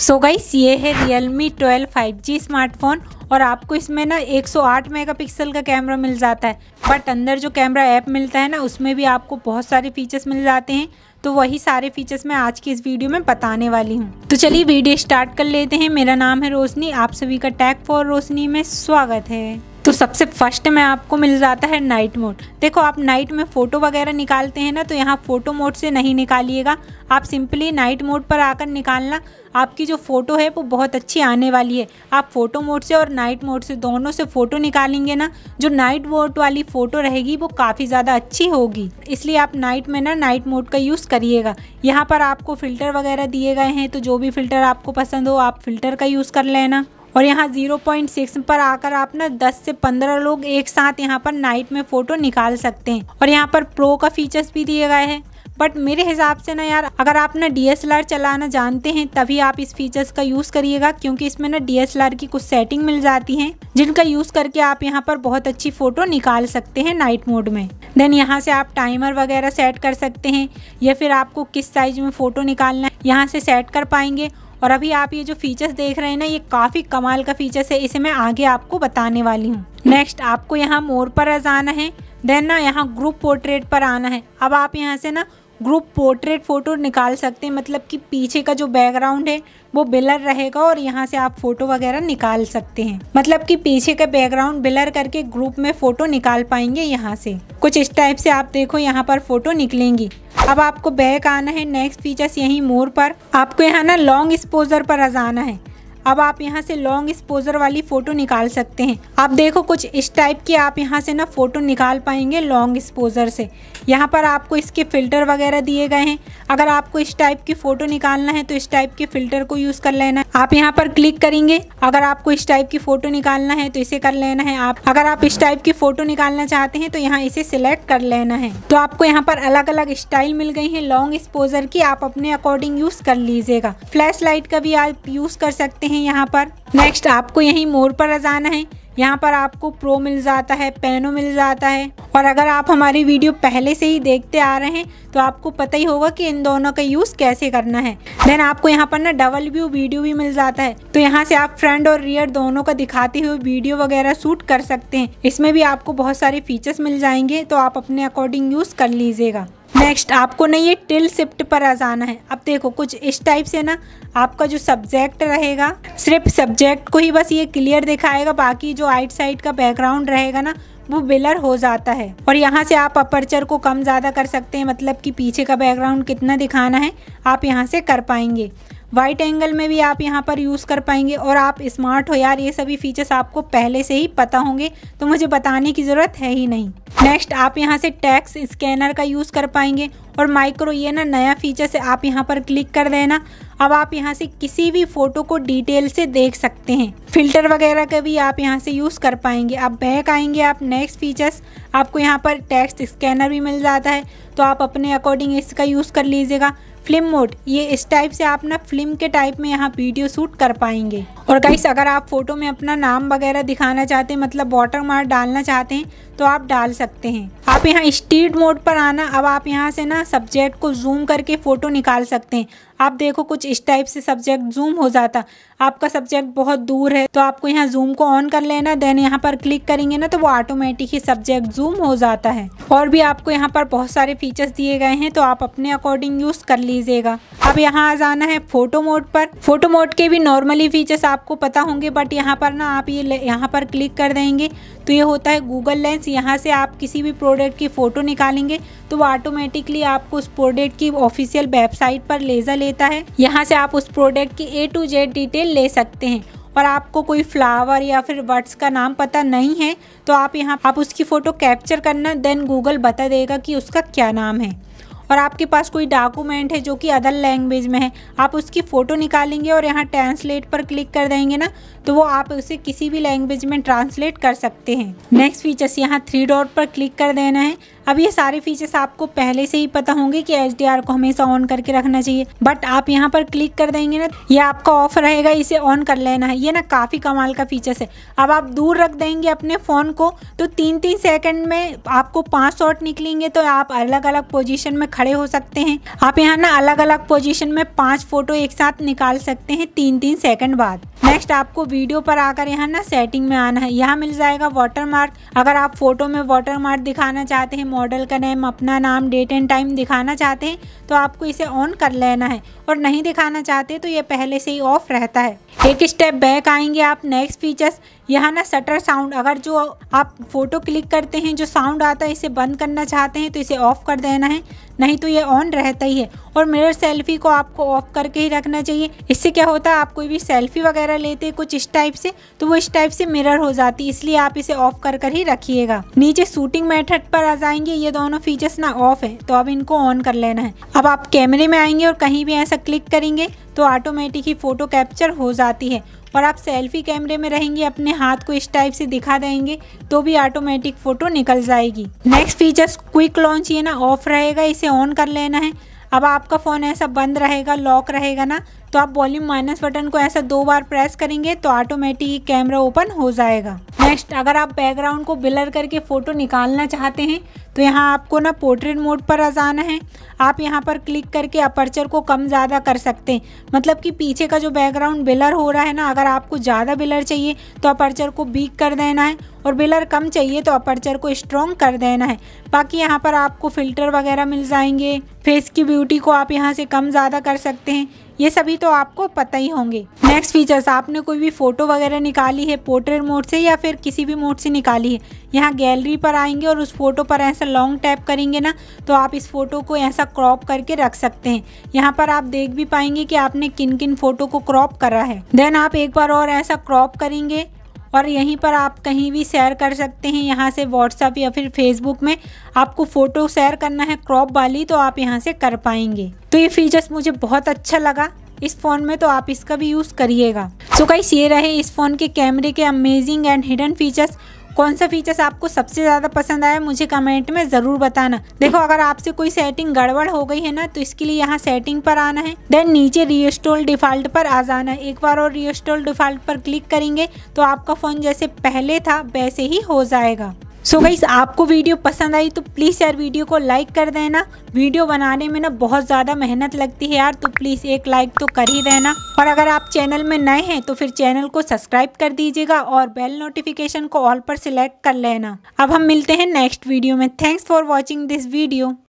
सो so guys ये है Realme 12 5G smartphone और आपको इसमें ना 108 मेगापिक्सल का कैमरा मिल जाता है बट अंदर जो कैमरा ऐप मिलता है ना उसमें भी आपको बहुत सारे फीचर्स मिल जाते हैं तो वही सारे फीचर्स मैं आज की इस वीडियो में बताने वाली हूँ तो चलिए वीडियो स्टार्ट कर लेते हैं मेरा नाम है रोशनी आप सभी का टैग फॉर रोशनी में स्वागत है तो सबसे फर्स्ट में आपको मिल जाता है नाइट मोड देखो आप नाइट में फ़ोटो वगैरह निकालते हैं ना तो यहाँ फ़ोटो मोड से नहीं निकालिएगा आप सिंपली नाइट मोड पर आकर निकालना आपकी जो फ़ोटो है वो बहुत अच्छी आने वाली है आप फ़ोटो मोड से और नाइट मोड से दोनों से फ़ोटो निकालेंगे ना जो नाइट मोड वाली फ़ोटो रहेगी वो काफ़ी ज़्यादा अच्छी होगी इसलिए आप नाइट में ना नाइट मोड का यूज़ करिएगा यहाँ पर आपको फ़िल्टर वगैरह दिए गए हैं तो जो भी फ़िल्टर आपको पसंद हो आप फ़िल्टर का यूज़ कर लेना और यहाँ 0.6 पर आकर आप ना 10 से 15 लोग एक साथ यहाँ पर नाइट में फ़ोटो निकाल सकते हैं और यहाँ पर प्रो का फीचर्स भी दिए गए हैं बट मेरे हिसाब से ना यार अगर आप ना डी चलाना जानते हैं तभी आप इस फीचर्स का यूज़ करिएगा क्योंकि इसमें ना डी की कुछ सेटिंग मिल जाती हैं जिनका यूज़ करके आप यहाँ पर बहुत अच्छी फ़ोटो निकाल सकते हैं नाइट मोड में देन यहाँ से आप टाइमर वगैरह सेट कर सकते हैं या फिर आपको किस साइज में फ़ोटो निकालना है यहाँ से सेट कर पाएंगे और अभी आप ये जो फीचर्स देख रहे हैं ना ये काफ़ी कमाल का फीचर्स है इसे मैं आगे आपको बताने वाली हूँ नेक्स्ट आपको यहाँ मोर पर आजाना है देन ना यहाँ ग्रुप पोर्ट्रेट पर आना है अब आप यहाँ से ना ग्रुप पोर्ट्रेट फ़ोटो निकाल सकते हैं मतलब कि पीछे का जो बैकग्राउंड है वो बिलर रहेगा और यहाँ से आप फ़ोटो वगैरह निकाल सकते हैं मतलब कि पीछे का बैकग्राउंड बिलर करके ग्रुप में फ़ोटो निकाल पाएंगे यहाँ से कुछ इस टाइप से आप देखो यहाँ पर फ़ोटो निकलेंगी अब आपको बैक आना है नेक्स्ट फीचर्स यहीं मोर पर आपको यहाँ ना लॉन्ग एक्सपोजर पर आ जाना है अब आप यहाँ से लॉन्ग एक्सपोजर वाली फ़ोटो निकाल सकते हैं आप देखो कुछ इस टाइप की आप यहाँ से ना फ़ोटो निकाल पाएंगे लॉन्ग एक्सपोजर से यहाँ पर आपको इसके फ़िल्टर वगैरह दिए गए हैं अगर आपको इस टाइप की फ़ोटो निकालना है तो इस टाइप के फ़िल्टर को यूज़ कर लेना है आप यहाँ पर क्लिक करेंगे अगर आपको इस टाइप की फ़ोटो निकालना है तो इसे कर लेना है आप अगर आप इस टाइप की फ़ोटो निकालना चाहते हैं तो यहाँ इसे सिलेक्ट कर लेना है तो आपको यहाँ पर अलग अलग स्टाइल मिल गई है लॉन्ग एक्सपोजर की आप अपने अकॉर्डिंग यूज़ कर लीजिएगा फ्लैश लाइट का भी आप यूज़ कर सकते हैं हैं यहाँ पर नेक्स्ट आपको यही मोर पर रजाना है यहाँ पर आपको प्रो मिल जाता है पेनो मिल जाता है और अगर आप हमारी वीडियो पहले से ही देखते आ रहे हैं तो आपको पता ही होगा कि इन दोनों का यूज़ कैसे करना है देन आपको यहाँ पर ना डबल व्यू वीडियो भी मिल जाता है तो यहाँ से आप फ्रंट और रियर दोनों का दिखाते हुए वीडियो वगैरह शूट कर सकते हैं इसमें भी आपको बहुत सारे फीचर्स मिल जाएंगे तो आप अपने अकॉर्डिंग यूज़ कर लीजिएगा नेक्स्ट आपको ना ये टिल शिफ्ट पर आ जाना है अब देखो कुछ इस टाइप से ना आपका जो सब्जेक्ट रहेगा सिर्फ सब्जेक्ट को ही बस ये क्लियर दिखाएगा बाकी जो आइट साइड का बैकग्राउंड रहेगा ना वो बिलर हो जाता है और यहाँ से आप अपर्चर को कम ज़्यादा कर सकते हैं मतलब कि पीछे का बैकग्राउंड कितना दिखाना है आप यहाँ से कर पाएंगे वाइट एंगल में भी आप यहाँ पर यूज़ कर पाएंगे और आप स्मार्ट हो यार ये सभी फीचर्स आपको पहले से ही पता होंगे तो मुझे बताने की ज़रूरत है ही नहीं नेक्स्ट आप यहाँ से टैक्स स्कैनर का यूज़ कर पाएंगे और माइक्रो ये ना नया फीचर से आप यहाँ पर क्लिक कर देना अब आप यहाँ से किसी भी फ़ोटो को डिटेल से देख सकते हैं फिल्टर वगैरह का भी आप यहाँ से यूज़ कर पाएंगे आप बैक आएंगे आप नेक्स्ट फीचर्स आपको यहाँ पर टैक्स स्कैनर भी मिल जाता है तो आप अपने अकॉर्डिंग इसका यूज़ कर लीजिएगा फिल्म मोड ये इस टाइप से आप ना फिल्म के टाइप में यहाँ वीडियो शूट कर पाएंगे और गाइस अगर आप फ़ोटो में अपना नाम वगैरह दिखाना चाहते हैं मतलब वाटर मार्क डालना चाहते हैं तो आप डाल सकते हैं आप यहाँ स्ट्रीट मोड पर आना अब आप यहाँ से ना सब्जेक्ट को जूम करके फ़ोटो निकाल सकते हैं आप देखो कुछ इस टाइप से सब्जेक्ट जूम हो जाता आपका सब्जेक्ट बहुत दूर है तो आपको यहाँ जूम को ऑन कर लेना देन यहाँ पर क्लिक करेंगे ना तो वो ऑटोमेटिक ही सब्जेक्ट जूम हो जाता है और भी आपको यहाँ पर बहुत सारे फीचर्स दिए गए हैं तो आप अपने अकॉर्डिंग यूज कर लीजिएगा अब यहाँ आ जाना है फोटो मोड पर फोटो मोड के भी नॉर्मली फीचर्स आपको पता होंगे बट यहाँ पर ना आप ये यहाँ पर क्लिक कर देंगे तो ये होता है गूगल लेंस यहाँ से आप किसी भी प्रोडक्ट की फ़ोटो निकालेंगे तो वो ऑटोमेटिकली आपको उस प्रोडक्ट की ऑफिशियल वेबसाइट पर लेजर ले देता है यहाँ से आप उस प्रोडक्ट की ए टू जेड डिटेल ले सकते हैं और आपको कोई फ्लावर या फिर वर्ड्स का नाम पता नहीं है तो आप यहाँ आप उसकी फ़ोटो कैप्चर करना देन गूगल बता देगा कि उसका क्या नाम है और आपके पास कोई डॉक्यूमेंट है जो कि अदर लैंग्वेज में है आप उसकी फ़ोटो निकालेंगे और यहाँ ट्रांसलेट पर क्लिक कर देंगे ना तो वो आप उसे किसी भी लैंग्वेज में ट्रांसलेट कर सकते हैं नेक्स्ट फीचर्स यहाँ थ्री डॉट पर क्लिक कर देना है अब ये सारे फीचर्स आपको पहले से ही पता होंगे कि एच को हमेशा ऑन करके रखना चाहिए बट आप यहाँ पर क्लिक कर देंगे ना ये आपका ऑफ रहेगा इसे ऑन कर लेना है ये ना काफ़ी कमाल का फीचर्स है अब आप दूर रख देंगे अपने फ़ोन को तो तीन तीन सेकंड में आपको पाँच शॉट निकलेंगे तो आप अलग अलग पोजिशन में खड़े हो सकते हैं आप यहाँ ना अलग अलग पोजिशन में पाँच फ़ोटो एक साथ निकाल सकते हैं तीन तीन सेकंड बाद नेक्स्ट आपको वीडियो पर आकर यहाँ ना सेटिंग में आना है यहाँ मिल जाएगा वाटरमार्क अगर आप फोटो में वाटरमार्क दिखाना चाहते हैं मॉडल का नेम अपना नाम डेट एंड टाइम दिखाना चाहते हैं तो आपको इसे ऑन कर लेना है और नहीं दिखाना चाहते तो ये पहले से ही ऑफ रहता है एक स्टेप बैक आएंगे आप नेक्स्ट फीचर्स यहाँ ना शटर साउंड अगर जो आप फोटो क्लिक करते हैं जो साउंड आता है इसे बंद करना चाहते हैं तो इसे ऑफ कर देना है नहीं तो ये ऑन रहता ही है और मिरर सेल्फी को आपको ऑफ करके ही रखना चाहिए इससे क्या होता है आप कोई भी सेल्फी वगैरह लेते हैं कुछ इस टाइप से तो वो इस टाइप से मिरर हो जाती है इसलिए आप इसे ऑफ कर कर ही रखिएगा नीचे शूटिंग मेथड पर आ जाएंगे ये दोनों फीचर्स ना ऑफ है तो अब इनको ऑन कर लेना है अब आप कैमरे में आएंगे और कहीं भी ऐसा क्लिक करेंगे तो ऑटोमेटिक ही फ़ोटो कैप्चर हो जाती है और आप सेल्फी कैमरे में रहेंगे अपने हाथ को इस टाइप से दिखा देंगे तो भी ऑटोमेटिक फ़ोटो निकल जाएगी नेक्स्ट फीचर्स क्विक लॉन्च ये ना ऑफ रहेगा इसे ऑन कर लेना है अब आपका फ़ोन ऐसा बंद रहेगा लॉक रहेगा ना तो आप वॉल्यूम माइनस बटन को ऐसा दो बार प्रेस करेंगे तो ऑटोमेटिक कैमरा ओपन हो जाएगा नेक्स्ट अगर आप बैकग्राउंड को बिलर करके फ़ोटो निकालना चाहते हैं तो यहाँ आपको ना पोर्ट्रेट मोड पर आ जाना है आप यहाँ पर क्लिक करके अपर्चर को कम ज़्यादा कर सकते हैं मतलब कि पीछे का जो बैकग्राउंड बिलर हो रहा है ना अगर आपको ज़्यादा बिलर चाहिए तो अपर्चर को बीक कर देना है और बिलर कम चाहिए तो अपर्चर को स्ट्रॉन्ग कर देना है बाकी यहाँ पर आपको फिल्टर वगैरह मिल जाएंगे फेस की ब्यूटी को आप यहाँ से कम ज़्यादा कर सकते हैं ये सभी तो आपको पता ही होंगे नेक्स्ट फीचर्स आपने कोई भी फ़ोटो वगैरह निकाली है पोर्ट्रेट मोड से या फिर किसी भी मोड से निकाली है यहाँ गैलरी पर आएंगे और उस फोटो पर ऐसा लॉन्ग टैप करेंगे ना तो आप इस फोटो को ऐसा क्रॉप करके रख सकते हैं यहाँ पर आप देख भी पाएंगे कि आपने किन किन फोटो को क्रॉप करा है देन आप एक बार और ऐसा क्रॉप करेंगे और यहीं पर आप कहीं भी शेयर कर सकते हैं यहाँ से व्हाट्सअप या फिर फेसबुक में आपको फ़ोटो शेयर करना है क्रॉप वाली तो आप यहाँ से कर पाएंगे तो ये फीचर्स मुझे बहुत अच्छा लगा इस फ़ोन में तो आप इसका भी यूज़ करिएगा सो so गाइस ये रहे इस फ़ोन के कैमरे के अमेजिंग एंड हिडन फीचर्स कौन सा फीचर्स आपको सबसे ज़्यादा पसंद आया मुझे कमेंट में ज़रूर बताना देखो अगर आपसे कोई सेटिंग गड़बड़ हो गई है ना तो इसके लिए यहाँ सेटिंग पर आना है देन नीचे रिस्टोल डिफॉल्ट पर आ जाना है एक बार और रिस्टोल डिफॉल्ट पर क्लिक करेंगे तो आपका फ़ोन जैसे पहले था वैसे ही हो जाएगा सो so गाइज़ आपको वीडियो पसंद आई तो प्लीज़ यार वीडियो को लाइक कर देना वीडियो बनाने में ना बहुत ज़्यादा मेहनत लगती है यार तो प्लीज़ एक लाइक तो कर ही देना और अगर आप चैनल में नए हैं तो फिर चैनल को सब्सक्राइब कर दीजिएगा और बेल नोटिफिकेशन को ऑल पर सिलेक्ट कर लेना अब हम मिलते हैं नेक्स्ट वीडियो में thanks for watching this video